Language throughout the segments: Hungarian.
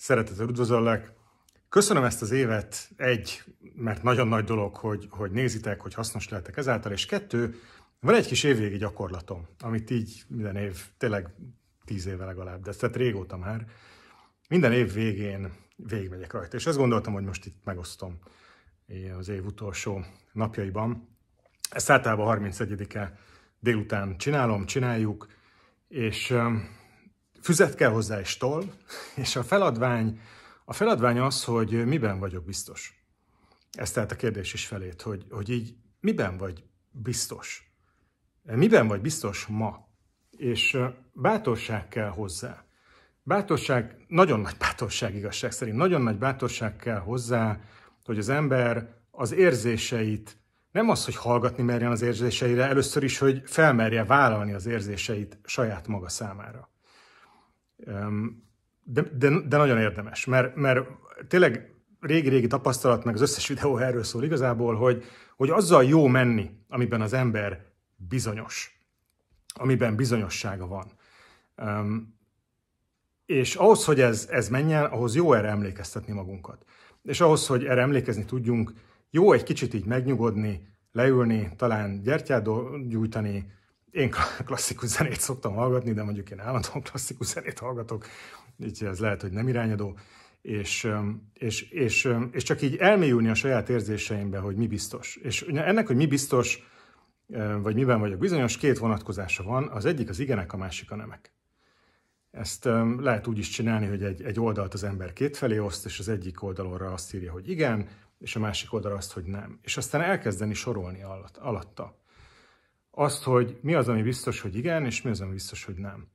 Szeretettel üdvözöllek. Köszönöm ezt az évet, egy, mert nagyon nagy dolog, hogy, hogy nézitek, hogy hasznos lehetek ezáltal, és kettő, van egy kis évvégi gyakorlatom, amit így minden év, tényleg tíz éve legalább, de ezt tehát régóta már, minden év végén végigmegyek rajta, és ezt gondoltam, hogy most itt megosztom az év utolsó napjaiban. Ezt általában 31-e délután csinálom, csináljuk, és Füzet kell hozzá és toll, és a feladvány, a feladvány az, hogy miben vagyok biztos. Ez tehát a kérdés is felét, hogy, hogy így miben vagy biztos? Miben vagy biztos ma? És bátorság kell hozzá. Bátorság, nagyon nagy bátorság igazság szerint, nagyon nagy bátorság kell hozzá, hogy az ember az érzéseit, nem az, hogy hallgatni merjen az érzéseire, először is, hogy felmerje vállalni az érzéseit saját maga számára. De, de, de nagyon érdemes, mert, mert tényleg régi-régi tapasztalat, meg az összes videó erről szól igazából, hogy, hogy azzal jó menni, amiben az ember bizonyos, amiben bizonyossága van. Um, és ahhoz, hogy ez, ez menjen, ahhoz jó erre emlékeztetni magunkat. És ahhoz, hogy erre emlékezni tudjunk, jó egy kicsit így megnyugodni, leülni, talán gyertyát gyújtani, én klasszikus zenét szoktam hallgatni, de mondjuk én állandóan klasszikus zenét hallgatok, így ez lehet, hogy nem irányadó, és, és, és, és csak így elmélyülni a saját érzéseimbe, hogy mi biztos. És ennek, hogy mi biztos, vagy miben vagyok bizonyos, két vonatkozása van, az egyik az igenek, a másik a nemek. Ezt lehet úgy is csinálni, hogy egy, egy oldalt az ember kétfelé oszt, és az egyik oldalonra azt írja, hogy igen, és a másik oldalra azt, hogy nem. És aztán elkezdeni sorolni alatt, alatta azt, hogy mi az, ami biztos, hogy igen, és mi az, ami biztos, hogy nem.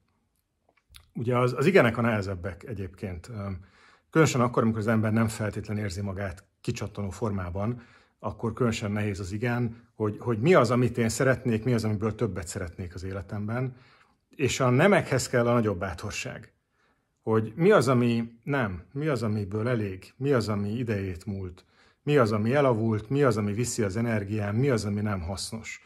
Ugye az, az igenek a nehezebbek egyébként. Különösen akkor, amikor az ember nem feltétlenül érzi magát kicsattanó formában, akkor különösen nehéz az igen, hogy, hogy mi az, amit én szeretnék, mi az, amiből többet szeretnék az életemben. És a nemekhez kell a nagyobb bátorság. Hogy mi az, ami nem, mi az, amiből elég, mi az, ami idejét múlt, mi az, ami elavult, mi az, ami viszi az energiám, mi az, ami nem hasznos.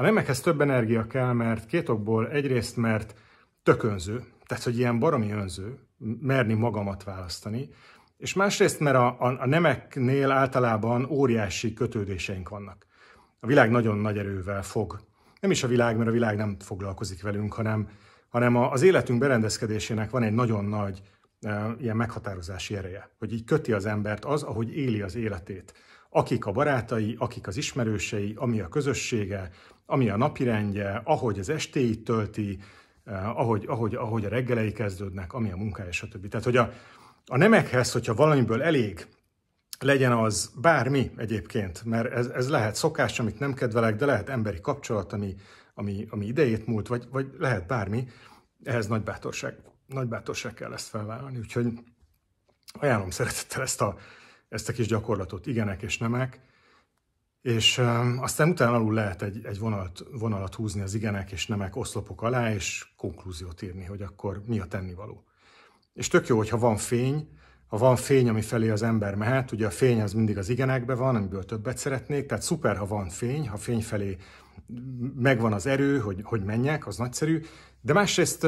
A remekhez több energia kell, mert két okból egyrészt, mert tökönző, tehát hogy ilyen baromi önző, merni magamat választani, és másrészt, mert a, a, a nemeknél általában óriási kötődéseink vannak. A világ nagyon nagy erővel fog. Nem is a világ, mert a világ nem foglalkozik velünk, hanem, hanem a, az életünk berendezkedésének van egy nagyon nagy e, ilyen meghatározási ereje, hogy így köti az embert az, ahogy éli az életét akik a barátai, akik az ismerősei, ami a közössége, ami a napirendje, ahogy az estéit tölti, eh, ahogy, ahogy, ahogy a reggelei kezdődnek, ami a munkája, stb. Tehát, hogy a, a nemekhez, hogyha valamiből elég, legyen az bármi egyébként, mert ez, ez lehet szokás, amit nem kedvelek, de lehet emberi kapcsolat, ami, ami, ami idejét múlt, vagy, vagy lehet bármi, ehhez nagy bátorság, nagy bátorság kell ezt felvállalni, úgyhogy ajánlom szeretettel ezt a ezt a kis gyakorlatot, igenek és nemek, és aztán utána alul lehet egy, egy vonalat, vonalat húzni az igenek és nemek oszlopok alá, és konklúziót írni, hogy akkor mi a tennivaló. És tök jó, hogyha van fény, ha van fény, ami felé az ember mehet, ugye a fény az mindig az igenekbe van, amiből többet szeretnék, tehát szuper, ha van fény, ha fény felé megvan az erő, hogy, hogy menjek, az nagyszerű, de másrészt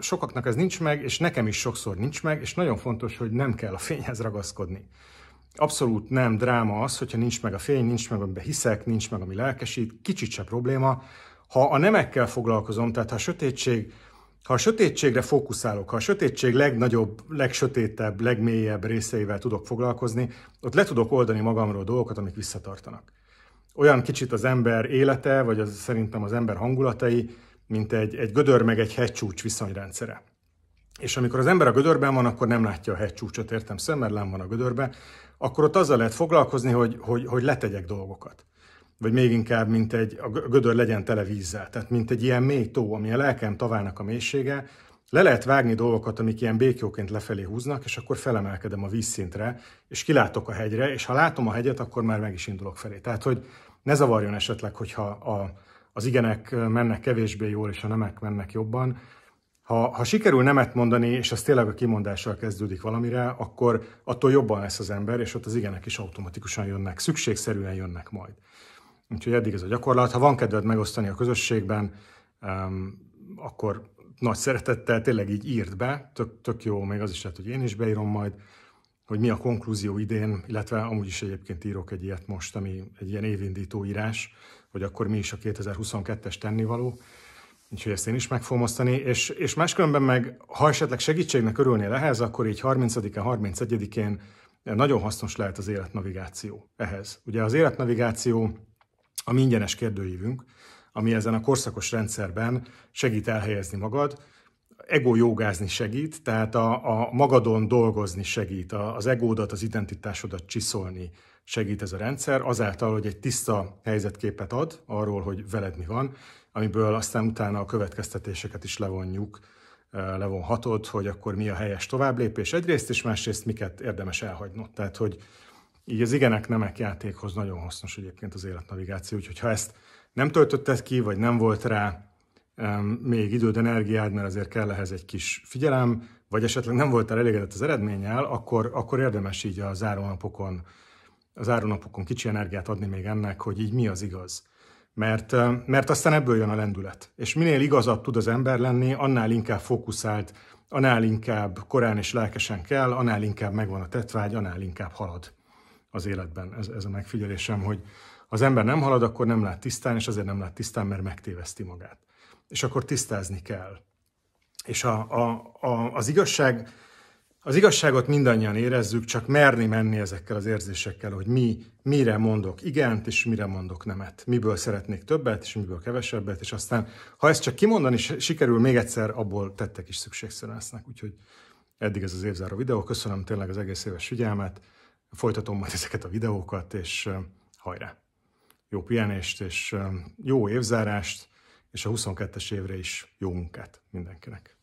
sokaknak ez nincs meg, és nekem is sokszor nincs meg, és nagyon fontos, hogy nem kell a fényhez ragaszkodni. Abszolút nem dráma az, hogyha nincs meg a fény, nincs meg, amiben hiszek, nincs meg, ami lelkesít, kicsit se probléma. Ha a nemekkel foglalkozom, tehát ha a sötétség, ha a sötétségre fókuszálok, ha a sötétség legnagyobb, legsötétebb, legmélyebb részeivel tudok foglalkozni, ott le tudok oldani magamról dolgokat, amik visszatartanak. Olyan kicsit az ember élete, vagy az, szerintem az ember hangulatai, mint egy, egy gödör meg egy hegycsúcs viszonyrendszere. És amikor az ember a gödörben van, akkor nem látja a hegycsúcsot, értem, szemmerlám van a gödörben, akkor ott azzal lehet foglalkozni, hogy, hogy, hogy letegyek dolgokat. Vagy még inkább, mint egy, a gödör legyen tele vízzel, tehát mint egy ilyen mély tó, ami a lelkem tavának a mélysége, le lehet vágni dolgokat, amik ilyen békjóként lefelé húznak, és akkor felemelkedem a vízszintre, és kilátok a hegyre, és ha látom a hegyet, akkor már meg is indulok felé. Tehát, hogy ne zavarjon esetleg, hogyha a, az igenek mennek kevésbé jól, és a nemek mennek jobban, ha, ha sikerül nemet mondani, és az tényleg a kimondással kezdődik valamire, akkor attól jobban lesz az ember, és ott az igenek is automatikusan jönnek, szükségszerűen jönnek majd. Úgyhogy eddig ez a gyakorlat. Ha van kedved megosztani a közösségben, um, akkor nagy szeretettel tényleg így írt be, tök, tök jó, még az is lehet, hogy én is beírom majd, hogy mi a konklúzió idén, illetve amúgy is egyébként írok egy ilyet most, ami egy ilyen évindító írás, hogy akkor mi is a 2022-es tennivaló. Úgyhogy ezt én is meg fogom osztani, és, és máskülönben meg, ha esetleg segítségnek örülnél ehhez, akkor így 30 en 31-én nagyon hasznos lehet az életnavigáció ehhez. Ugye az életnavigáció a mi ingyenes kérdőívünk, ami ezen a korszakos rendszerben segít elhelyezni magad, ego jogázni segít, tehát a, a magadon dolgozni segít, a, az egódat, az identitásodat csiszolni segít ez a rendszer, azáltal, hogy egy tiszta helyzetképet ad arról, hogy veled mi van, amiből aztán utána a következtetéseket is levonjuk, eh, levonhatod, hogy akkor mi a helyes továbblépés egyrészt, és másrészt miket érdemes elhagynod. Tehát, hogy így az igenek nemek játékhoz nagyon hasznos egyébként az életnavigáció, úgyhogy ha ezt nem töltötted ki, vagy nem volt rá még időd, energiád, mert azért kell ehhez egy kis figyelem, vagy esetleg nem voltál elégedett az eredménnyel, akkor, akkor érdemes így a zárónapokon, az zárónapokon kicsi energiát adni még ennek, hogy így mi az igaz mert, mert aztán ebből jön a lendület. És minél igazabb tud az ember lenni, annál inkább fókuszált, annál inkább korán és lelkesen kell, annál inkább megvan a tetvágy, annál inkább halad az életben. Ez, ez a megfigyelésem, hogy az ember nem halad, akkor nem lát tisztán, és azért nem lát tisztán, mert megtéveszti magát. És akkor tisztázni kell. És a, a, a, az igazság az igazságot mindannyian érezzük, csak merni menni ezekkel az érzésekkel, hogy mi mire mondok igent, és mire mondok nemet. Miből szeretnék többet, és miből kevesebbet, és aztán, ha ezt csak kimondani sikerül, még egyszer abból tettek is szükségszerűen lesznek. Úgyhogy eddig ez az évzáró videó. Köszönöm tényleg az egész éves figyelmet. Folytatom majd ezeket a videókat, és hajrá! Jó pihenést, és jó évzárást, és a 22-es évre is jó munkát mindenkinek!